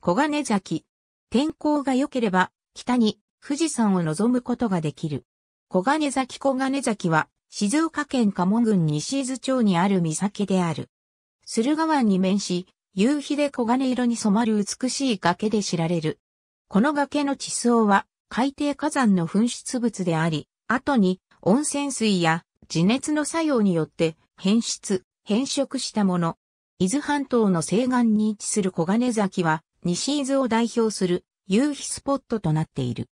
小金崎。天候が良ければ、北に富士山を望むことができる。小金崎小金崎は、静岡県鴨郡西伊豆町にある岬である。駿河湾に面し、夕日で黄金色に染まる美しい崖で知られる。この崖の地層は、海底火山の噴出物であり、後に温泉水や地熱の作用によって変質、変色したもの。伊豆半島の西岸に位置する小金崎は、西伊豆を代表する夕日スポットとなっている。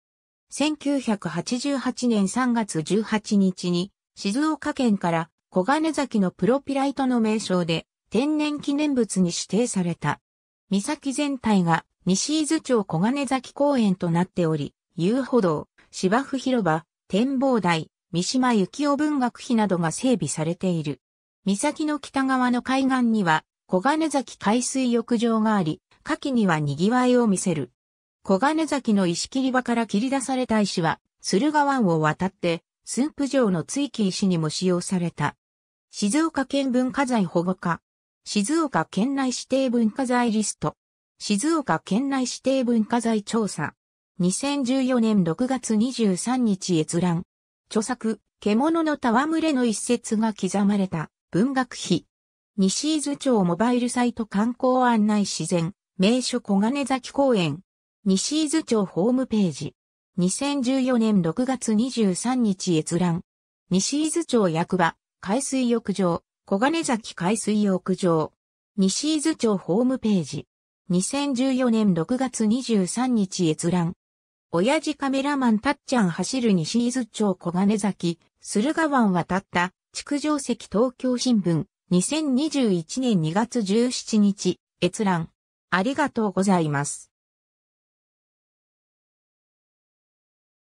1988年3月18日に静岡県から小金崎のプロピライトの名称で天然記念物に指定された。岬全体が西伊豆町小金崎公園となっており、遊歩道、芝生広場、展望台、三島幸雄文学碑などが整備されている。岬の北側の海岸には小金崎海水浴場があり、夏季には賑わいを見せる。小金崎の石切り場から切り出された石は、駿河湾を渡って、駿府城の追記石にも使用された。静岡県文化財保護課。静岡県内指定文化財リスト。静岡県内指定文化財調査。2014年6月23日閲覧。著作、獣の戯れの一節が刻まれた文学碑。西伊豆町モバイルサイト観光案内自然。名所小金崎公園。西伊豆町ホームページ。2014年6月23日閲覧。西伊豆町役場、海水浴場、小金崎海水浴場。西伊豆町ホームページ。2014年6月23日閲覧。親父カメラマンたっちゃん走る西伊豆町小金崎、駿河湾渡った、築城石東京新聞、2021年2月17日、閲覧。ありがとうございます。